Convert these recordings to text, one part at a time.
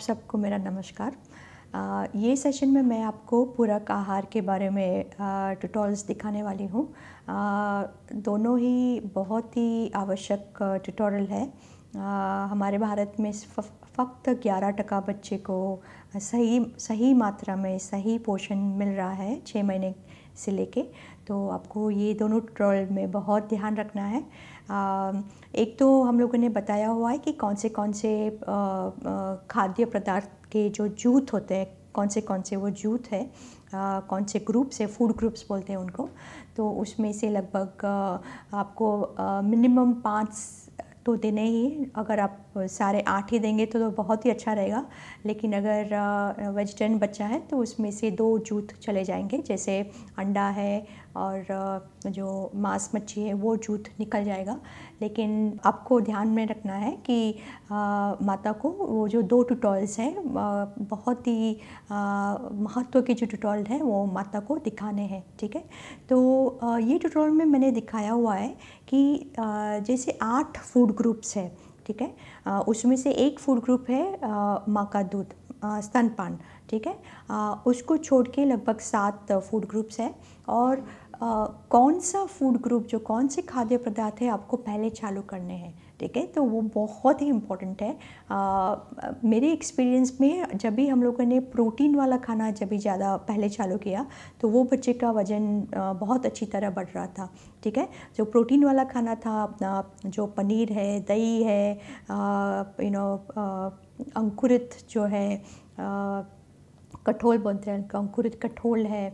आप सबको मेरा नमस्कार ये सेशन में मैं आपको पूरक आहार के बारे में ट्यूटोरियल्स दिखाने वाली हूँ दोनों ही बहुत ही आवश्यक ट्यूटोरियल है आ, हमारे भारत में फ़क्त ग्यारह टका बच्चे को सही सही मात्रा में सही पोषण मिल रहा है छः महीने से लेके तो आपको ये दोनों ट्रॉल में बहुत ध्यान रखना है आ, एक तो हम लोगों ने बताया हुआ है कि कौन से कौन से खाद्य पदार्थ के जो जूथ होते हैं कौन से कौन से वो जूथ है आ, कौन से ग्रुप्स है फूड ग्रुप्स बोलते हैं उनको तो उसमें से लगभग आपको मिनिमम पाँच तो देने ही अगर आप सारे आठ ही देंगे तो, तो बहुत ही अच्छा रहेगा लेकिन अगर वेजिटेरियन बच्चा है तो उसमें से दो जूथ चले जाएंगे जैसे अंडा है और जो मांस मच्छी है वो जूथ निकल जाएगा लेकिन आपको ध्यान में रखना है कि आ, माता को वो जो दो ट्यूटोरियल्स हैं बहुत ही महत्व के जो ट्यूटोरियल हैं वो माता को दिखाने हैं ठीक है तो आ, ये ट्यूटोरियल में मैंने दिखाया हुआ है कि आ, जैसे आठ फूड ग्रुप्स हैं ठीक है उसमें से एक फूड ग्रुप है माँ का दूध स्तनपान ठीक है आ, उसको छोड़ के लगभग सात फूड ग्रुप्स हैं और आ, कौन सा फूड ग्रुप जो कौन से खाद्य पदार्थ है आपको पहले चालू करने हैं ठीक है तो वो बहुत ही इम्पोर्टेंट है आ, मेरे एक्सपीरियंस में जब भी हम लोगों ने प्रोटीन वाला खाना जब भी ज़्यादा पहले चालू किया तो वो बच्चे का वज़न बहुत अच्छी तरह बढ़ रहा था ठीक है जो प्रोटीन वाला खाना था अपना जो पनीर है दही है यू नो अंकुरित जो है आ, कठोल बनते हैं अंकुरित कठोल है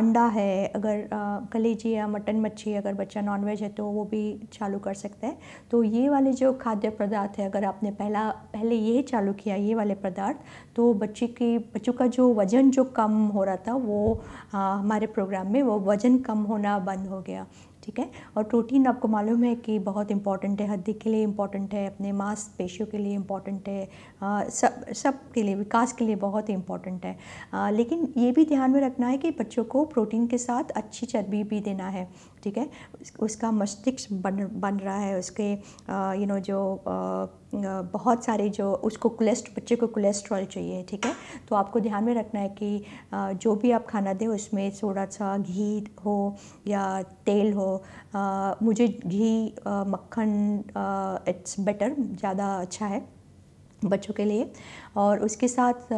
अंडा है अगर कलेजी या मटन मच्छी अगर बच्चा नॉनवेज है तो वो भी चालू कर सकता है तो ये वाले जो खाद्य पदार्थ है अगर आपने पहला पहले ये चालू किया ये वाले पदार्थ तो बच्चे की बच्चों का जो वज़न जो कम हो रहा था वो आ, हमारे प्रोग्राम में वो वज़न कम होना बंद हो गया ठीक है और प्रोटीन आपको मालूम है कि बहुत इंपॉर्टेंट है हड्डी के लिए इंपॉर्टेंट है अपने मांस पेशियों के लिए इंपॉर्टेंट है आ, सब सब के लिए विकास के लिए बहुत इंपॉर्टेंट है आ, लेकिन ये भी ध्यान में रखना है कि बच्चों को प्रोटीन के साथ अच्छी चर्बी भी देना है ठीक है उसका मस्तिष्क बन बन रहा है उसके यू नो जो आ, बहुत सारे जो उसको कोलेस्ट बच्चे को कोलेस्ट्रॉल चाहिए ठीक है तो आपको ध्यान में रखना है कि जो भी आप खाना दें उसमें थोड़ा सा घी हो या तेल हो आ, मुझे घी मक्खन इट्स बेटर ज़्यादा अच्छा है बच्चों के लिए और उसके साथ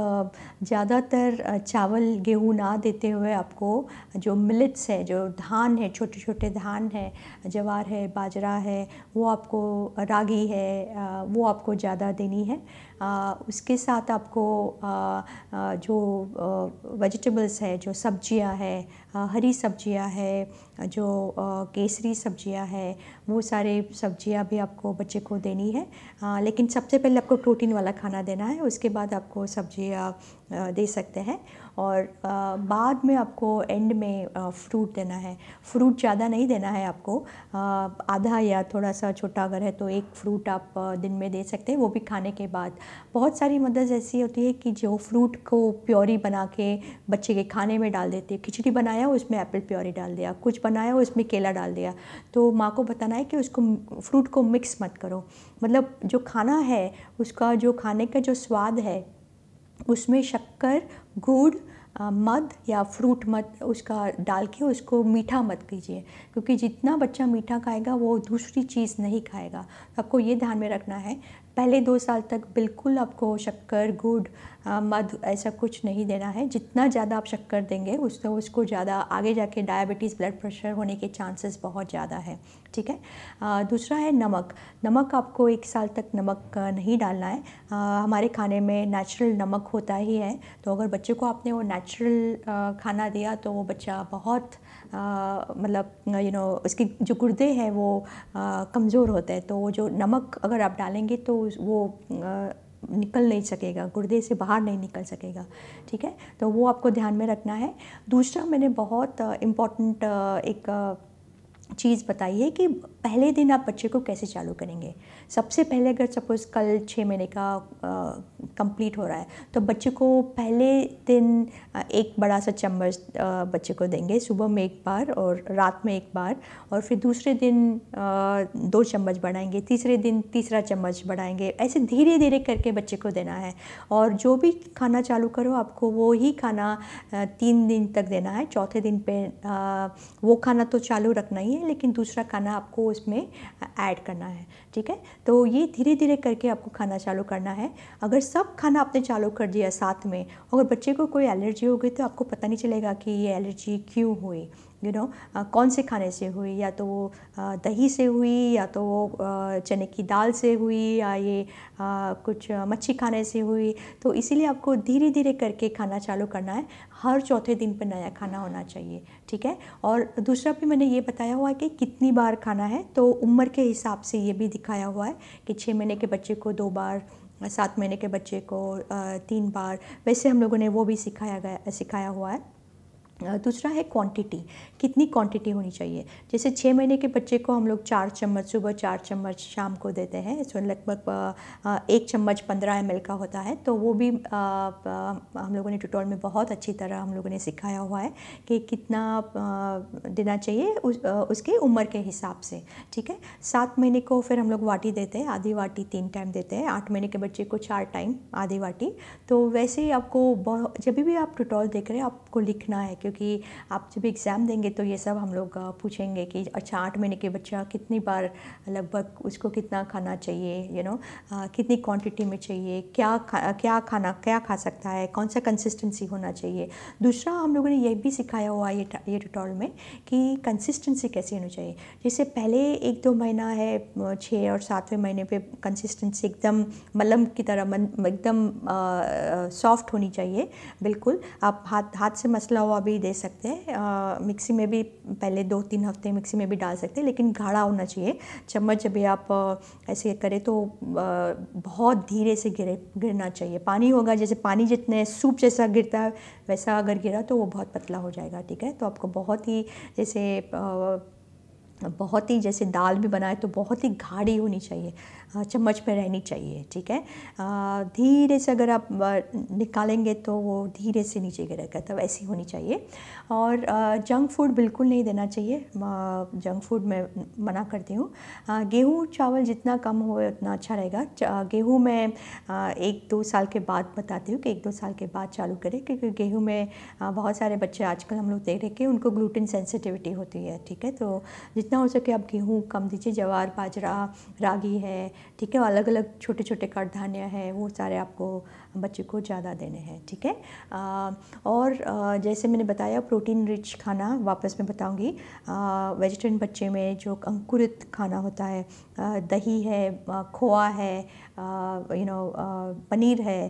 ज़्यादातर चावल गेहूँ ना देते हुए आपको जो मिलेट्स है जो धान है छोटे छोटे धान है जवार है बाजरा है वो आपको रागी है वो आपको ज़्यादा देनी है उसके साथ आपको जो वेजिटेबल्स है जो सब्जियां है हरी सब्जियां है जो केसरी सब्जियां है वो सारे सब्जियां भी आपको बच्चे को देनी है लेकिन सबसे पहले आपको प्रोटीन वाला खाना देना है उसके उसके बाद आपको सब्ज़ी या दे सकते हैं और बाद में आपको एंड में फ्रूट देना है फ्रूट ज़्यादा नहीं देना है आपको आधा या थोड़ा सा छोटा अगर है तो एक फ्रूट आप दिन में दे सकते हैं वो भी खाने के बाद बहुत सारी मदर्स ऐसी होती है कि जो फ्रूट को प्योरी बना के बच्चे के खाने में डाल देती है खिचड़ी बनाया हो उसमें एप्पल प्योरी डाल दिया कुछ बनाया हो उसमें केला डाल दिया तो माँ को बताना है कि उसको फ्रूट को मिक्स मत करो मतलब जो खाना है उसका जो खाने का जो स्वाद है उसमें शक्कर गुड़ मध या फ्रूट मध उसका डाल के उसको मीठा मत कीजिए क्योंकि जितना बच्चा मीठा खाएगा वो दूसरी चीज़ नहीं खाएगा तो आपको ये ध्यान में रखना है पहले दो साल तक बिल्कुल आपको शक्कर गुड़ मधु ऐसा कुछ नहीं देना है जितना ज़्यादा आप शक्कर देंगे उससे तो उसको ज़्यादा आगे जाके डायबिटीज़ ब्लड प्रेशर होने के चांसेस बहुत ज़्यादा है ठीक है आ, दूसरा है नमक नमक आपको एक साल तक नमक नहीं डालना है आ, हमारे खाने में नेचुरल नमक होता ही है तो अगर बच्चे को आपने वो नेचुरल खाना दिया तो वो बच्चा बहुत मतलब यू नो उसकी जो गुर्दे हैं वो कमज़ोर होते हैं तो जो नमक अगर आप डालेंगे तो वो निकल नहीं सकेगा गुर्दे से बाहर नहीं निकल सकेगा ठीक है तो वो आपको ध्यान में रखना है दूसरा मैंने बहुत इम्पोर्टेंट एक चीज़ बताइए कि पहले दिन आप बच्चे को कैसे चालू करेंगे सबसे पहले अगर सपोज़ कल छः महीने का कंप्लीट हो रहा है तो बच्चे को पहले दिन एक बड़ा सा चम्मच बच्चे को देंगे सुबह में एक बार और रात में एक बार और फिर दूसरे दिन दो चम्मच बढ़ाएंगे तीसरे दिन तीसरा चम्मच बढ़ाएंगे ऐसे धीरे धीरे करके बच्चे को देना है और जो भी खाना चालू करो आपको वो ही खाना तीन दिन तक देना है चौथे दिन पर वो खाना तो चालू रखना ही है है लेकिन दूसरा खाना आपको इसमें ऐड करना है ठीक है तो ये धीरे धीरे करके आपको खाना चालू करना है अगर सब खाना आपने चालू कर दिया साथ में अगर बच्चे को कोई एलर्जी हो गई तो आपको पता नहीं चलेगा कि ये एलर्जी क्यों हुई यू you नो know, कौन से खाने से हुई या तो वो दही से हुई या तो वो चने की दाल से हुई या ये कुछ मच्छी खाने से हुई तो इसीलिए आपको धीरे धीरे करके खाना चालू करना है हर चौथे दिन पर नया खाना होना चाहिए ठीक है और दूसरा भी मैंने ये बताया हुआ है कि कितनी बार खाना है तो उम्र के हिसाब से ये भी दिखाया हुआ है कि छः महीने के बच्चे को दो बार सात महीने के बच्चे को तीन बार वैसे हम लोगों ने वो भी सिखाया गया सिखाया हुआ है दूसरा है क्वांटिटी कितनी क्वांटिटी होनी चाहिए जैसे छः महीने के बच्चे को हम लोग चार चम्मच सुबह चार चम्मच शाम को देते हैं सो लगभग एक चम्मच पंद्रह एम का होता है तो वो भी हम लोगों ने ट्यूटोरियल में बहुत अच्छी तरह हम लोगों ने सिखाया हुआ है कि कितना देना चाहिए उस, उसके उम्र के हिसाब से ठीक है सात महीने को फिर हम लोग वाटी देते हैं आधी वाटी तीन टाइम देते हैं आठ महीने के बच्चे को चार टाइम आधी वाटी तो वैसे ही आपको जब भी आप ट्यूटोरियल देख रहे हैं आपको लिखना है कि क्योंकि आप जब एग्ज़ाम देंगे तो ये सब हम लोग पूछेंगे कि अच्छा आठ महीने के बच्चा कितनी बार लगभग उसको कितना खाना चाहिए यू you नो know, कितनी क्वांटिटी में चाहिए क्या खा, क्या खाना क्या खा सकता है कौन सा कंसिस्टेंसी होना चाहिए दूसरा हम लोगों ने यह भी सिखाया हुआ ये ये ट्यूटोरियल में कि कंसिस्टेंसी कैसी होनी चाहिए जैसे पहले एक दो महीना है छः और सातवें महीने पर कंसिस्टेंसी एकदम मलम की तरह एकदम सॉफ्ट होनी चाहिए बिल्कुल आप हाथ हाथ से मसला हुआ भी दे सकते हैं मिक्सी में भी पहले दो तीन हफ्ते मिक्सी में भी डाल सकते हैं लेकिन गाढ़ा होना चाहिए चम्मच जब भी आप ऐसे करें तो बहुत धीरे से गिरे गिरना चाहिए पानी होगा जैसे पानी जितने सूप जैसा गिरता है वैसा अगर गिरा तो वो बहुत पतला हो जाएगा ठीक है तो आपको बहुत ही जैसे बहुत ही जैसे दाल भी बनाए तो बहुत ही गाढ़ी होनी चाहिए हाँ, चम्मच पे रहनी चाहिए ठीक है धीरे से अगर आप निकालेंगे तो वो धीरे से नीचे गिरेगा तब ऐसी होनी चाहिए और जंक फूड बिल्कुल नहीं देना चाहिए जंक फूड मैं मना करती हूँ गेहूँ चावल जितना कम हो उतना अच्छा रहेगा गेहूँ मैं एक दो साल के बाद बताती हूँ कि एक दो साल के बाद चालू करें क्योंकि गेहूँ में बहुत सारे बच्चे आजकल हम लोग देख रहे कि उनको ग्लूटिन सेंसिटिविटी होती है ठीक है तो जितना हो सके आप गेहूँ कम दीजिए जवार बाजरा रागी है ठीक है अलग अलग छोटे छोटे कड़धान्य धान्य हैं वो सारे आपको बच्चे को ज़्यादा देने हैं ठीक है और जैसे मैंने बताया प्रोटीन रिच खाना वापस मैं बताऊंगी वेजिटेरियन बच्चे में जो अंकुरित खाना होता है दही है खोआ है यू नो पनीर है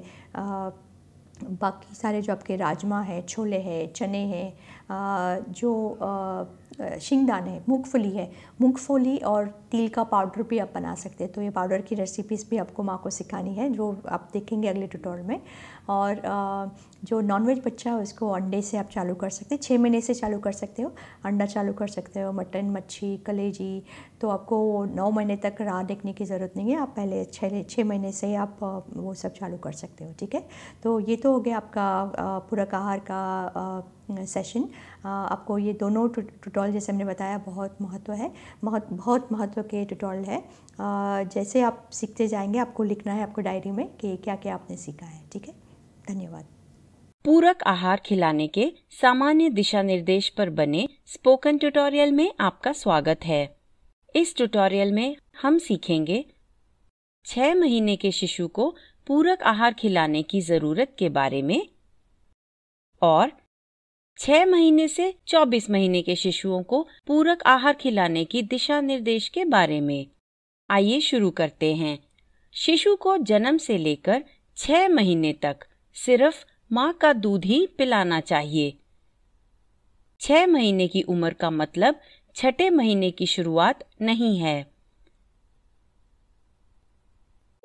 बाकी सारे जो आपके राजमा है छोले हैं चने हैं जो शिंगदान है मूंगफली है मूंगफली और तिल का पाउडर भी आप बना सकते हैं तो ये पाउडर की रेसिपीज़ भी आपको माँ को सिखानी है जो आप देखेंगे अगले ट्यूटोरियल में और जो नॉनवेज बच्चा है उसको अंडे से आप चालू कर सकते हैं छः महीने से चालू कर सकते हो अंडा चालू कर सकते हो मटन मच्छी कलेजी तो आपको नौ महीने तक राह देखने की ज़रूरत नहीं है आप पहले छः छः महीने से आप वो सब चालू कर सकते हो ठीक है तो ये तो हो गया आपका पूरक आहार का सेशन आपको ये दोनों ट्यूटोरियल जैसे हमने बताया बहुत महत्व है बहुत बहुत महत्व के ट्यूटोरियल है जैसे आप सीखते जाएंगे आपको लिखना है आपको डायरी में कि क्या क्या आपने सीखा है ठीक है धन्यवाद पूरक आहार खिलाने के सामान्य दिशा निर्देश पर बने स्पोकन ट्यूटोरियल में आपका स्वागत है इस ट्यूटोरियल में हम सीखेंगे छह महीने के शिशु को पूरक आहार खिलाने की जरूरत के बारे में और छह महीने से चौबीस महीने के शिशुओं को पूरक आहार खिलाने की दिशा निर्देश के बारे में आइए शुरू करते हैं शिशु को जन्म से लेकर छह महीने तक सिर्फ माँ का दूध ही पिलाना चाहिए छह महीने की उम्र का मतलब छठे महीने की शुरुआत नहीं है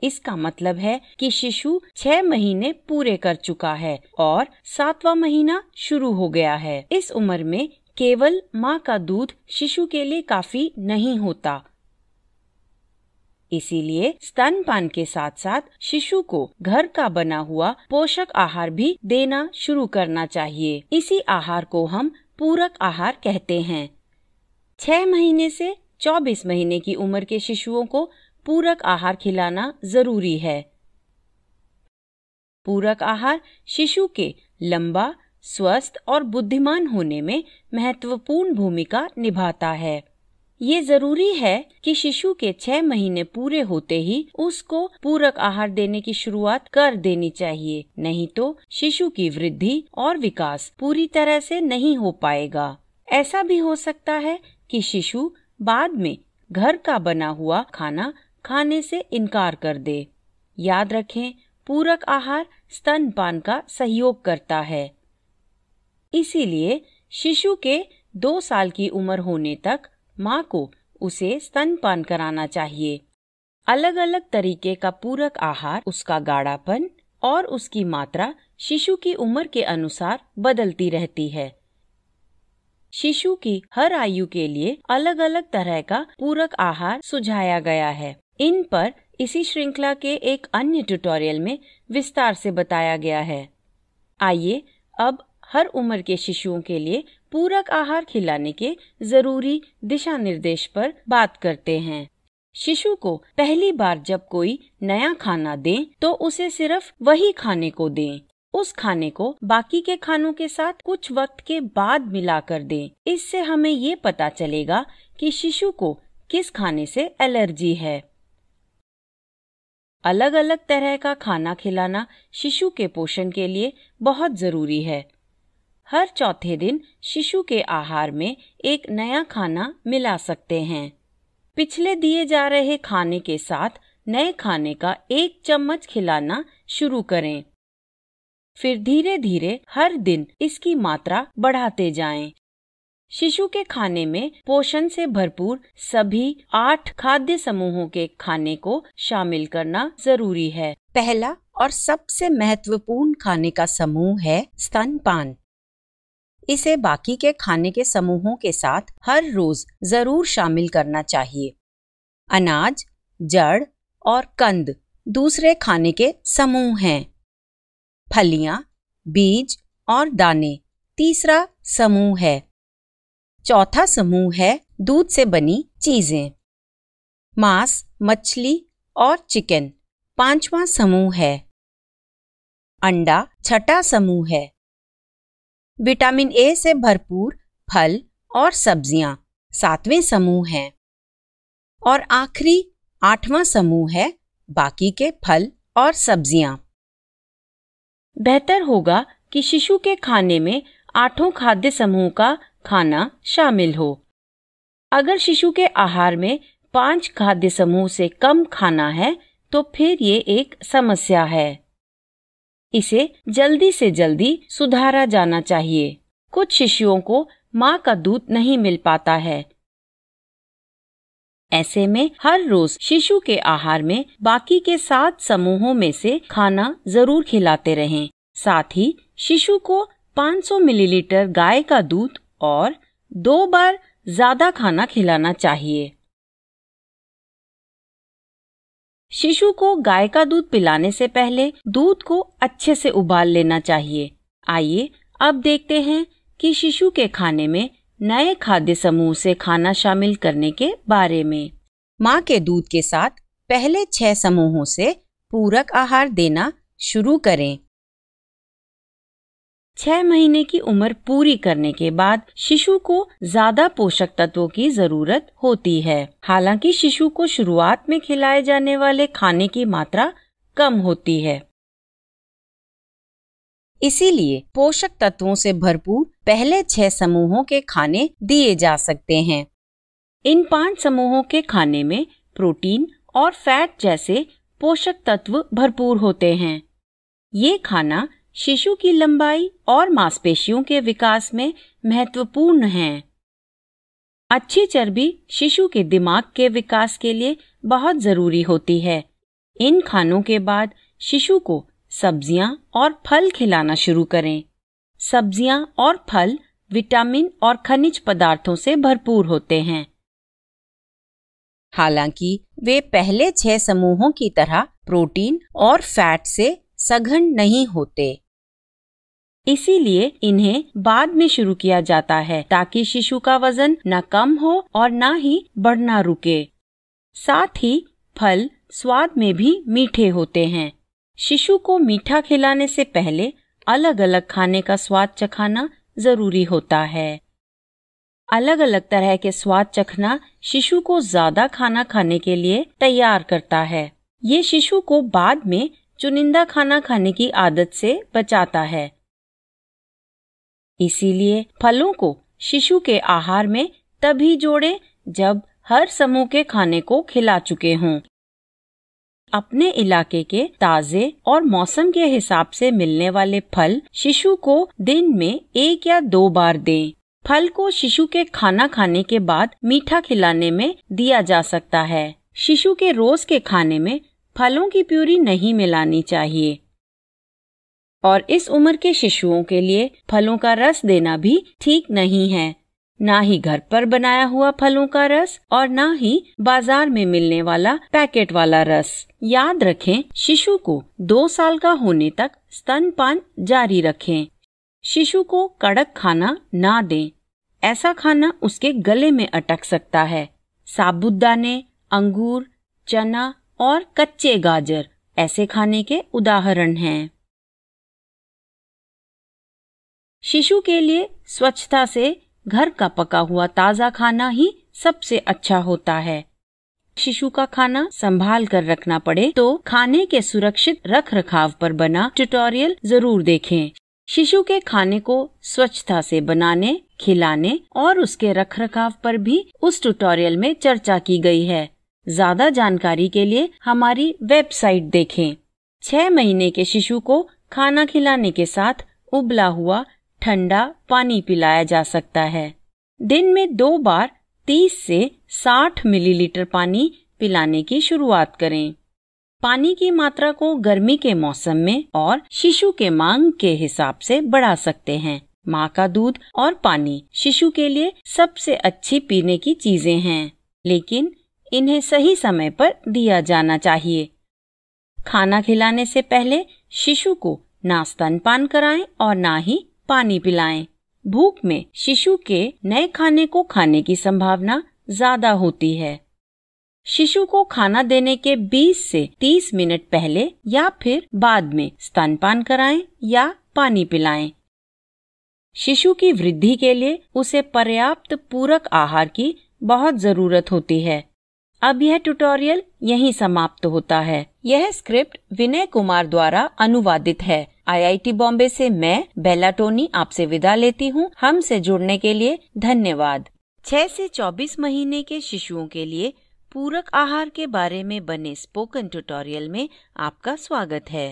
इसका मतलब है कि शिशु छह महीने पूरे कर चुका है और सातवां महीना शुरू हो गया है इस उम्र में केवल माँ का दूध शिशु के लिए काफी नहीं होता इसीलिए स्तनपान के साथ साथ शिशु को घर का बना हुआ पोषक आहार भी देना शुरू करना चाहिए इसी आहार को हम पूरक आहार कहते हैं छह महीने से चौबीस महीने की उम्र के शिशुओं को पूरक आहार खिलाना जरूरी है पूरक आहार शिशु के लंबा स्वस्थ और बुद्धिमान होने में महत्वपूर्ण भूमिका निभाता है ये जरूरी है कि शिशु के छह महीने पूरे होते ही उसको पूरक आहार देने की शुरुआत कर देनी चाहिए नहीं तो शिशु की वृद्धि और विकास पूरी तरह से नहीं हो पाएगा ऐसा भी हो सकता है कि शिशु बाद में घर का बना हुआ खाना खाने से इनकार कर दे याद रखें पूरक आहार स्तनपान का सहयोग करता है इसीलिए शिशु के दो साल की उम्र होने तक माँ को उसे स्तनपान कराना चाहिए अलग अलग तरीके का पूरक आहार उसका गाढ़ापन और उसकी मात्रा शिशु की उम्र के अनुसार बदलती रहती है शिशु की हर आयु के लिए अलग अलग तरह का पूरक आहार सुझाया गया है इन पर इसी श्रृंखला के एक अन्य ट्यूटोरियल में विस्तार से बताया गया है आइए अब हर उम्र के शिशुओं के लिए पूरक आहार खिलाने के जरूरी दिशा निर्देश पर बात करते हैं शिशु को पहली बार जब कोई नया खाना दें तो उसे सिर्फ वही खाने को दें उस खाने को बाकी के खानों के साथ कुछ वक्त के बाद मिलाकर दें इससे हमें ये पता चलेगा कि शिशु को किस खाने से एलर्जी है अलग अलग तरह का खाना खिलाना शिशु के पोषण के लिए बहुत जरूरी है हर चौथे दिन शिशु के आहार में एक नया खाना मिला सकते हैं पिछले दिए जा रहे खाने के साथ नए खाने का एक चम्मच खिलाना शुरू करें फिर धीरे धीरे हर दिन इसकी मात्रा बढ़ाते जाएं। शिशु के खाने में पोषण से भरपूर सभी आठ खाद्य समूहों के खाने को शामिल करना जरूरी है पहला और सबसे महत्वपूर्ण खाने का समूह है स्तनपान इसे बाकी के खाने के समूहों के साथ हर रोज जरूर शामिल करना चाहिए अनाज जड़ और कंद दूसरे खाने के समूह हैं फलियां, बीज और दाने तीसरा समूह है चौथा समूह है दूध से बनी चीजें मांस मछली और चिकन पांचवा समूह है अंडा छठा समूह है विटामिन ए से भरपूर फल और सब्जियां सातवें समूह हैं और आखिरी आठवां समूह है बाकी के फल और सब्जियां बेहतर होगा कि शिशु के खाने में आठों खाद्य समूह का खाना शामिल हो अगर शिशु के आहार में पांच खाद्य समूह से कम खाना है तो फिर ये एक समस्या है इसे जल्दी से जल्दी सुधारा जाना चाहिए कुछ शिशुओं को माँ का दूध नहीं मिल पाता है ऐसे में हर रोज शिशु के आहार में बाकी के सात समूहों में से खाना जरूर खिलाते रहें। साथ ही शिशु को 500 मिलीलीटर गाय का दूध और दो बार ज्यादा खाना खिलाना चाहिए शिशु को गाय का दूध पिलाने से पहले दूध को अच्छे से उबाल लेना चाहिए आइए अब देखते हैं कि शिशु के खाने में नए खाद्य समूह से खाना शामिल करने के बारे में माँ के दूध के साथ पहले छह समूहों से पूरक आहार देना शुरू करें छह महीने की उम्र पूरी करने के बाद शिशु को ज्यादा पोषक तत्वों की जरूरत होती है हालांकि शिशु को शुरुआत में खिलाए जाने वाले खाने की मात्रा कम होती है इसीलिए पोषक तत्वों से भरपूर पहले छह समूहों के खाने दिए जा सकते हैं इन पांच समूहों के खाने में प्रोटीन और फैट जैसे पोषक तत्व भरपूर होते हैं ये खाना शिशु की लंबाई और मांसपेशियों के विकास में महत्वपूर्ण हैं। अच्छी चर्बी शिशु के दिमाग के विकास के लिए बहुत जरूरी होती है इन खानों के बाद शिशु को सब्जियां और फल खिलाना शुरू करें सब्जियां और फल विटामिन और खनिज पदार्थों से भरपूर होते हैं हालांकि वे पहले छह समूहों की तरह प्रोटीन और फैट से सघन नहीं होते इसीलिए इन्हें बाद में शुरू किया जाता है ताकि शिशु का वजन न कम हो और न ही बढ़ना रुके साथ ही फल स्वाद में भी मीठे होते हैं शिशु को मीठा खिलाने से पहले अलग अलग खाने का स्वाद चखाना जरूरी होता है अलग अलग तरह के स्वाद चखना शिशु को ज्यादा खाना खाने के लिए तैयार करता है ये शिशु को बाद में चुनिंदा खाना खाने की आदत से बचाता है इसीलिए फलों को शिशु के आहार में तभी जोड़ें जब हर समूह के खाने को खिला चुके हों अपने इलाके के ताजे और मौसम के हिसाब से मिलने वाले फल शिशु को दिन में एक या दो बार दें। फल को शिशु के खाना खाने के बाद मीठा खिलाने में दिया जा सकता है शिशु के रोज के खाने में फलों की प्यूरी नहीं मिलानी चाहिए और इस उम्र के शिशुओं के लिए फलों का रस देना भी ठीक नहीं है ना ही घर पर बनाया हुआ फलों का रस और ना ही बाजार में मिलने वाला पैकेट वाला रस याद रखें शिशु को दो साल का होने तक स्तनपान जारी रखें शिशु को कड़क खाना ना दें ऐसा खाना उसके गले में अटक सकता है साबुत दाने अंगूर चना और कच्चे गाजर ऐसे खाने के उदाहरण हैं शिशु के लिए स्वच्छता से घर का पका हुआ ताजा खाना ही सबसे अच्छा होता है शिशु का खाना संभाल कर रखना पड़े तो खाने के सुरक्षित रख रखाव पर बना ट्यूटोरियल जरूर देखें। शिशु के खाने को स्वच्छता से बनाने खिलाने और उसके रख रखाव पर भी उस ट्यूटोरियल में चर्चा की गई है ज्यादा जानकारी के लिए हमारी वेबसाइट देखें। छह महीने के शिशु को खाना खिलाने के साथ उबला हुआ ठंडा पानी पिलाया जा सकता है दिन में दो बार 30 से 60 मिलीलीटर पानी पिलाने की शुरुआत करें पानी की मात्रा को गर्मी के मौसम में और शिशु के मांग के हिसाब से बढ़ा सकते हैं माँ का दूध और पानी शिशु के लिए सबसे अच्छी पीने की चीजें हैं लेकिन इन्हें सही समय पर दिया जाना चाहिए खाना खिलाने से पहले शिशु को ना स्तनपान कराएं और ना ही पानी पिलाएं। भूख में शिशु के नए खाने को खाने की संभावना ज्यादा होती है शिशु को खाना देने के 20 से 30 मिनट पहले या फिर बाद में स्तनपान कराएं या पानी पिलाएं। शिशु की वृद्धि के लिए उसे पर्याप्त पूरक आहार की बहुत जरूरत होती है अब यह ट्यूटोरियल यहीं समाप्त होता है यह स्क्रिप्ट विनय कुमार द्वारा अनुवादित है आईआईटी बॉम्बे से मैं बेला टोनी आपसे विदा लेती हूँ हमसे जुड़ने के लिए धन्यवाद छह से चौबीस महीने के शिशुओं के लिए पूरक आहार के बारे में बने स्पोकन ट्यूटोरियल में आपका स्वागत है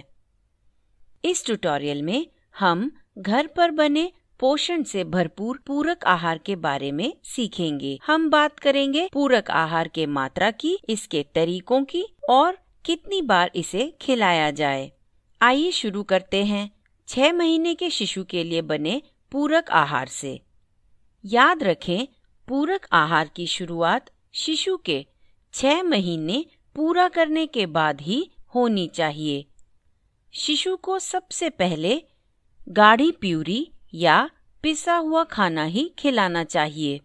इस ट्यूटोरियल में हम घर पर बने पोषण से भरपूर पूरक आहार के बारे में सीखेंगे हम बात करेंगे पूरक आहार के मात्रा की इसके तरीकों की और कितनी बार इसे खिलाया जाए आइए शुरू करते हैं छह महीने के शिशु के लिए बने पूरक आहार से याद रखें पूरक आहार की शुरुआत शिशु के छह महीने पूरा करने के बाद ही होनी चाहिए शिशु को सबसे पहले गाढ़ी प्यूरी या पिसा हुआ खाना ही खिलाना चाहिए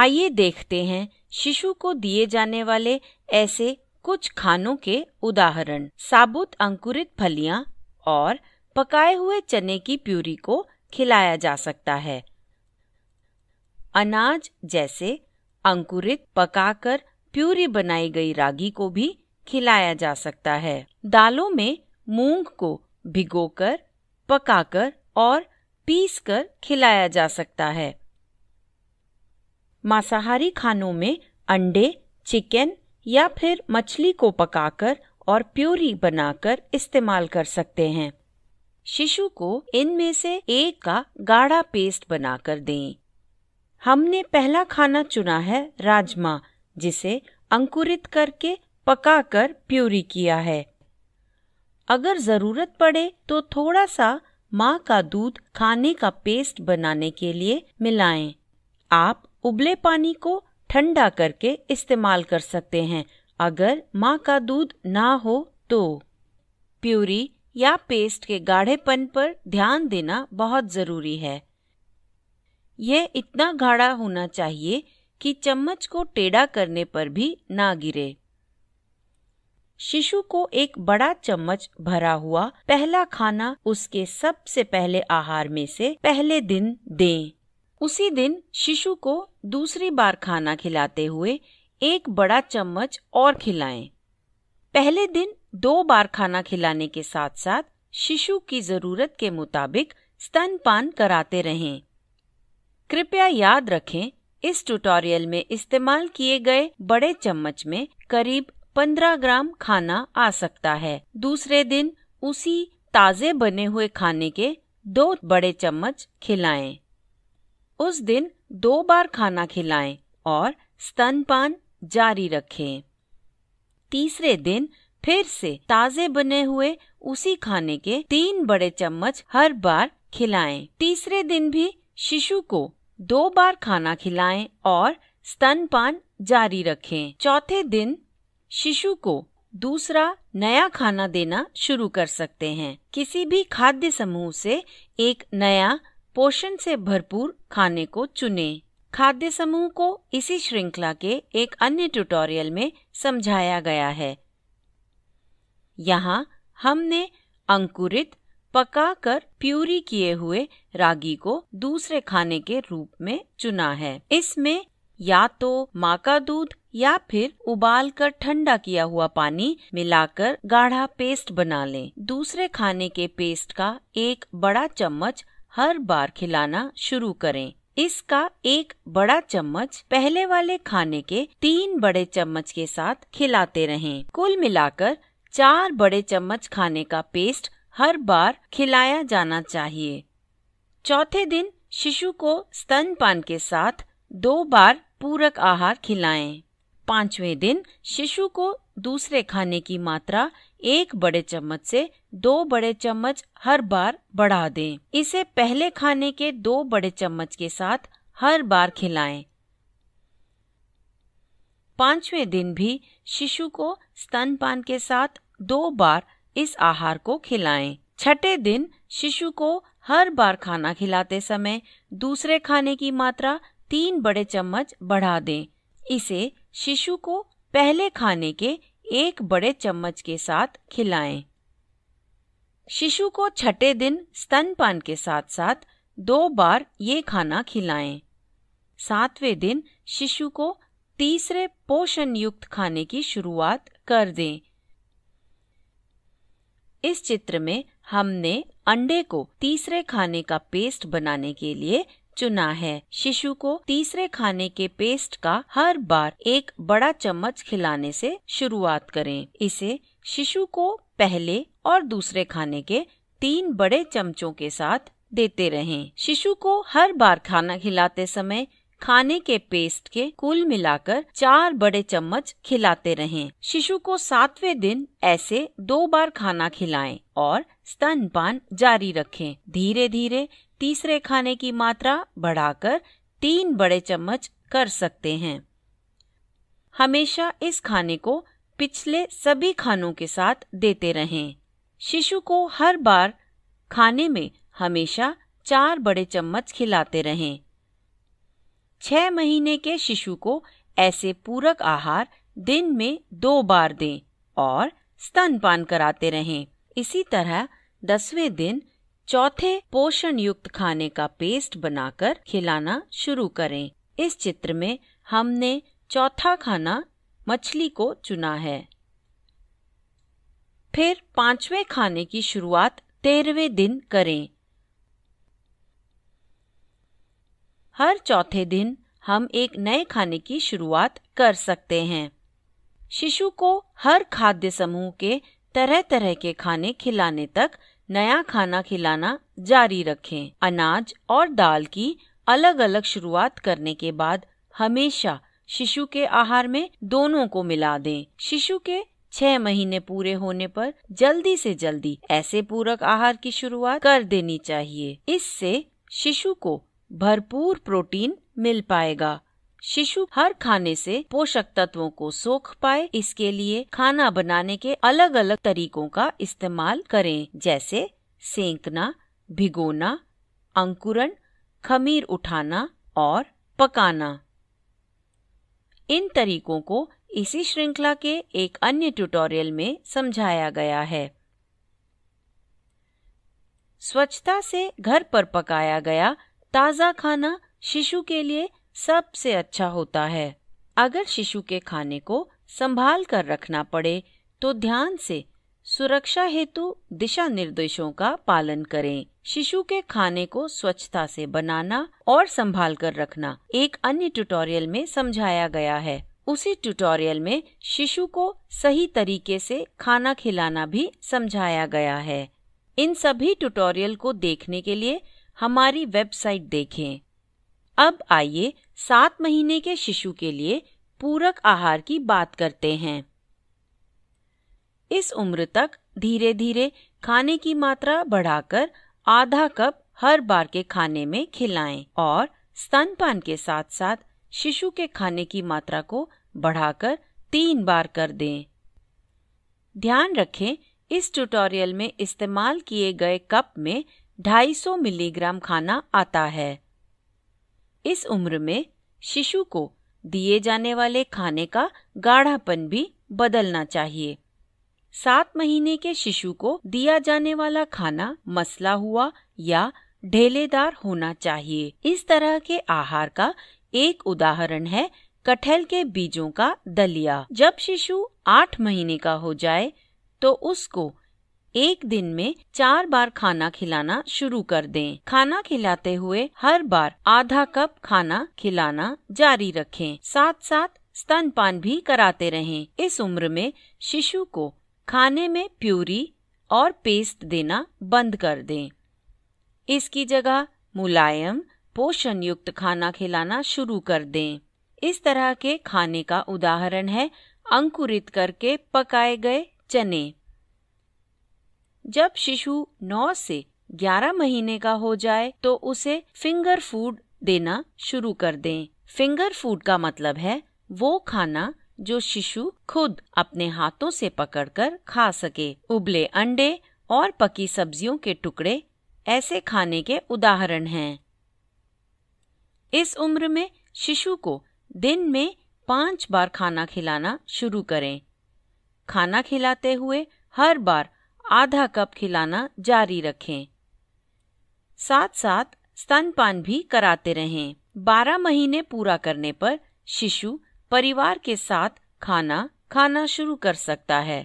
आइए देखते हैं शिशु को दिए जाने वाले ऐसे कुछ खानों के उदाहरण साबुत अंकुरित फलियां और पकाए हुए चने की प्यूरी को खिलाया जा सकता है अनाज जैसे अंकुरित पकाकर प्यूरी बनाई गई रागी को भी खिलाया जा सकता है दालों में मूंग को भिगोकर पकाकर और पीसकर खिलाया जा सकता है मांसाहारी खानों में अंडे चिकन या फिर मछली को पकाकर और प्यूरी बनाकर इस्तेमाल कर सकते हैं शिशु को इनमें से एक का गाढ़ा पेस्ट बनाकर दें हमने पहला खाना चुना है राजमा जिसे अंकुरित करके पकाकर प्यूरी किया है अगर ज़रूरत पड़े तो थोड़ा सा माँ का दूध खाने का पेस्ट बनाने के लिए मिलाएं। आप उबले पानी को ठंडा करके इस्तेमाल कर सकते हैं अगर माँ का दूध ना हो तो प्यूरी या पेस्ट के गाढ़ेपन पर ध्यान देना बहुत ज़रूरी है यह इतना गाढ़ा होना चाहिए कि चम्मच को टेढ़ा करने पर भी ना गिरे शिशु को एक बड़ा चम्मच भरा हुआ पहला खाना उसके सबसे पहले आहार में से पहले दिन दें उसी दिन शिशु को दूसरी बार खाना खिलाते हुए एक बड़ा चम्मच और खिलाएं। पहले दिन दो बार खाना खिलाने के साथ साथ शिशु की जरूरत के मुताबिक स्तनपान कराते रहें कृपया याद रखें इस ट्यूटोरियल में इस्तेमाल किए गए बड़े चम्मच में करीब 15 ग्राम खाना आ सकता है दूसरे दिन उसी ताजे बने हुए खाने के दो बड़े चम्मच खिलाएं। उस दिन दो बार खाना खिलाएं और स्तनपान जारी रखें तीसरे दिन फिर से ताजे बने हुए उसी खाने के तीन बड़े चम्मच हर बार खिलाएं। तीसरे दिन भी शिशु को दो बार खाना खिलाएं और स्तनपान जारी रखें चौथे दिन शिशु को दूसरा नया खाना देना शुरू कर सकते हैं किसी भी खाद्य समूह से एक नया पोषण से भरपूर खाने को चुने खाद्य समूह को इसी श्रृंखला के एक अन्य ट्यूटोरियल में समझाया गया है यहाँ हमने अंकुरित पकाकर प्यूरी किए हुए रागी को दूसरे खाने के रूप में चुना है इसमें या तो माँ का दूध या फिर उबाल कर ठंडा किया हुआ पानी मिलाकर गाढ़ा पेस्ट बना लें। दूसरे खाने के पेस्ट का एक बड़ा चम्मच हर बार खिलाना शुरू करें इसका एक बड़ा चम्मच पहले वाले खाने के तीन बड़े चम्मच के साथ खिलाते रहें। कुल मिलाकर चार बड़े चम्मच खाने का पेस्ट हर बार खिलाया जाना चाहिए चौथे दिन शिशु को स्तनपान के साथ दो बार पूरक आहार खिलाएं। पांचवें दिन शिशु को दूसरे खाने की मात्रा एक बड़े चम्मच से दो बड़े चम्मच हर बार बढ़ा दें। इसे पहले खाने के दो बड़े चम्मच के साथ हर बार खिलाएं। पांचवें दिन भी शिशु को स्तनपान के साथ दो बार इस आहार को खिलाएं। छठे दिन शिशु को हर बार खाना खिलाते समय दूसरे खाने की मात्रा तीन बड़े चम्मच बढ़ा दें। इसे शिशु को पहले खाने के एक बड़े चम्मच के साथ खिलाएं। शिशु को छठे दिन स्तनपान के साथ साथ दो बार ये खाना खिलाएं। सातवें दिन शिशु को तीसरे पोषण युक्त खाने की शुरुआत कर दें इस चित्र में हमने अंडे को तीसरे खाने का पेस्ट बनाने के लिए चुना है शिशु को तीसरे खाने के पेस्ट का हर बार एक बड़ा चम्मच खिलाने से शुरुआत करें इसे शिशु को पहले और दूसरे खाने के तीन बड़े चमचों के साथ देते रहें। शिशु को हर बार खाना खिलाते समय खाने के पेस्ट के कुल मिलाकर चार बड़े चम्मच खिलाते रहें। शिशु को सातवें दिन ऐसे दो बार खाना खिलाएं और स्तनपान जारी रखें। धीरे धीरे तीसरे खाने की मात्रा बढ़ाकर तीन बड़े चम्मच कर सकते हैं हमेशा इस खाने को पिछले सभी खानों के साथ देते रहें शिशु को हर बार खाने में हमेशा चार बड़े चम्मच खिलाते रहें छह महीने के शिशु को ऐसे पूरक आहार दिन में दो बार दें और स्तनपान कराते रहें इसी तरह दसवें दिन चौथे पोषण युक्त खाने का पेस्ट बनाकर खिलाना शुरू करें इस चित्र में हमने चौथा खाना मछली को चुना है फिर पांचवें खाने की शुरुआत तेरहवें दिन करें हर चौथे दिन हम एक नए खाने की शुरुआत कर सकते हैं शिशु को हर खाद्य समूह के तरह तरह के खाने खिलाने तक नया खाना खिलाना जारी रखें अनाज और दाल की अलग अलग शुरुआत करने के बाद हमेशा शिशु के आहार में दोनों को मिला दें शिशु के छह महीने पूरे होने पर जल्दी से जल्दी ऐसे पूरक आहार की शुरुआत कर देनी चाहिए इससे शिशु को भरपूर प्रोटीन मिल पाएगा शिशु हर खाने से पोषक तत्वों को सोख पाए इसके लिए खाना बनाने के अलग अलग तरीकों का इस्तेमाल करें जैसे सेंकना भिगोना अंकुरण खमीर उठाना और पकाना इन तरीकों को इसी श्रृंखला के एक अन्य ट्यूटोरियल में समझाया गया है स्वच्छता से घर पर पकाया गया ताज़ा खाना शिशु के लिए सबसे अच्छा होता है अगर शिशु के खाने को संभाल कर रखना पड़े तो ध्यान से सुरक्षा हेतु दिशा निर्देशों का पालन करें शिशु के खाने को स्वच्छता से बनाना और संभाल कर रखना एक अन्य ट्यूटोरियल में समझाया गया है उसी ट्यूटोरियल में शिशु को सही तरीके से खाना खिलाना भी समझाया गया है इन सभी ट्यूटोरियल को देखने के लिए हमारी वेबसाइट देखें अब आइए सात महीने के शिशु के लिए पूरक आहार की बात करते हैं इस उम्र तक धीरे धीरे खाने की मात्रा बढ़ाकर आधा कप हर बार के खाने में खिलाएं और स्तनपान के साथ साथ शिशु के खाने की मात्रा को बढ़ाकर तीन बार कर दें ध्यान रखें इस ट्यूटोरियल में इस्तेमाल किए गए कप में 250 मिलीग्राम खाना आता है इस उम्र में शिशु को दिए जाने वाले खाने का गाढ़ापन भी बदलना चाहिए सात महीने के शिशु को दिया जाने वाला खाना मसला हुआ या ढेलेदार होना चाहिए इस तरह के आहार का एक उदाहरण है कटहल के बीजों का दलिया जब शिशु आठ महीने का हो जाए तो उसको एक दिन में चार बार खाना खिलाना शुरू कर दें। खाना खिलाते हुए हर बार आधा कप खाना खिलाना जारी रखें। साथ साथ स्तनपान भी कराते रहें। इस उम्र में शिशु को खाने में प्यूरी और पेस्ट देना बंद कर दें। इसकी जगह मुलायम पोषण युक्त खाना खिलाना शुरू कर दें। इस तरह के खाने का उदाहरण है अंकुरित करके पकाए गए चने जब शिशु 9 से 11 महीने का हो जाए तो उसे फिंगर फूड देना शुरू कर दें। फिंगर फूड का मतलब है वो खाना जो शिशु खुद अपने हाथों से पकड़कर खा सके उबले अंडे और पकी सब्जियों के टुकड़े ऐसे खाने के उदाहरण हैं इस उम्र में शिशु को दिन में पांच बार खाना खिलाना शुरू करें खाना खिलाते हुए हर बार आधा कप खिलाना जारी रखें साथ साथ स्तनपान भी कराते रहें बारह महीने पूरा करने पर शिशु परिवार के साथ खाना खाना शुरू कर सकता है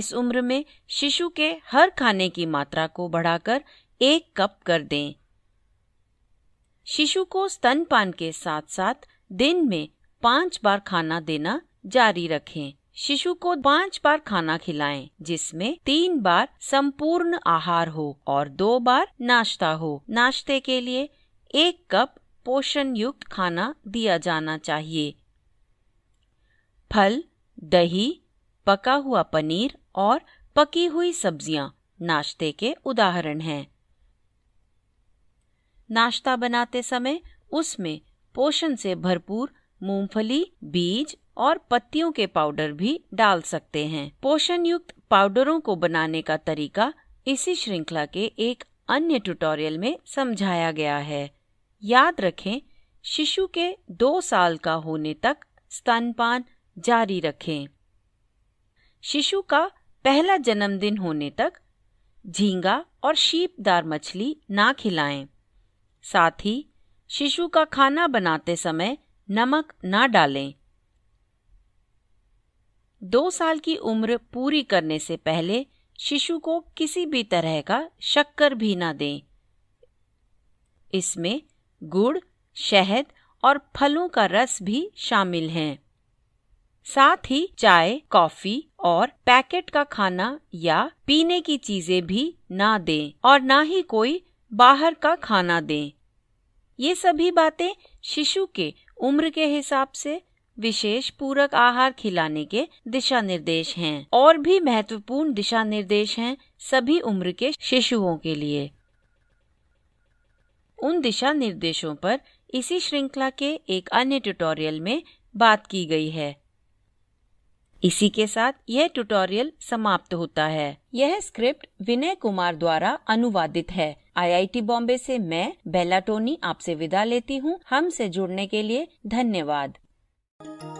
इस उम्र में शिशु के हर खाने की मात्रा को बढ़ाकर एक कप कर दें शिशु को स्तनपान के साथ साथ दिन में पांच बार खाना देना जारी रखें शिशु को पांच बार खाना खिलाएं, जिसमें तीन बार संपूर्ण आहार हो और दो बार नाश्ता हो नाश्ते के लिए एक कप पोषण युक्त खाना दिया जाना चाहिए फल दही पका हुआ पनीर और पकी हुई सब्जियां नाश्ते के उदाहरण हैं नाश्ता बनाते समय उसमें पोषण से भरपूर मूंगफली बीज और पत्तियों के पाउडर भी डाल सकते हैं पोषण युक्त पाउडरों को बनाने का तरीका इसी श्रृंखला के एक अन्य ट्यूटोरियल में समझाया गया है याद रखें शिशु के दो साल का होने तक स्तनपान जारी रखें शिशु का पहला जन्मदिन होने तक झींगा और शीपदार मछली ना खिलाएं। साथ ही शिशु का खाना बनाते समय नमक ना डालें दो साल की उम्र पूरी करने से पहले शिशु को किसी भी तरह का शक्कर भी ना दें इसमें गुड़ शहद और फलों का रस भी शामिल है साथ ही चाय कॉफी और पैकेट का खाना या पीने की चीजें भी ना दें और ना ही कोई बाहर का खाना दें। ये सभी बातें शिशु के उम्र के हिसाब से विशेष पूरक आहार खिलाने के दिशा निर्देश हैं और भी महत्वपूर्ण दिशा निर्देश हैं सभी उम्र के शिशुओं के लिए उन दिशा निर्देशों पर इसी श्रृंखला के एक अन्य ट्यूटोरियल में बात की गई है इसी के साथ यह ट्यूटोरियल समाप्त होता है यह स्क्रिप्ट विनय कुमार द्वारा अनुवादित है आईआईटी बॉम्बे से मैं बेला टोनी आपसे विदा लेती हूँ हमसे जुड़ने के लिए धन्यवाद Thank you.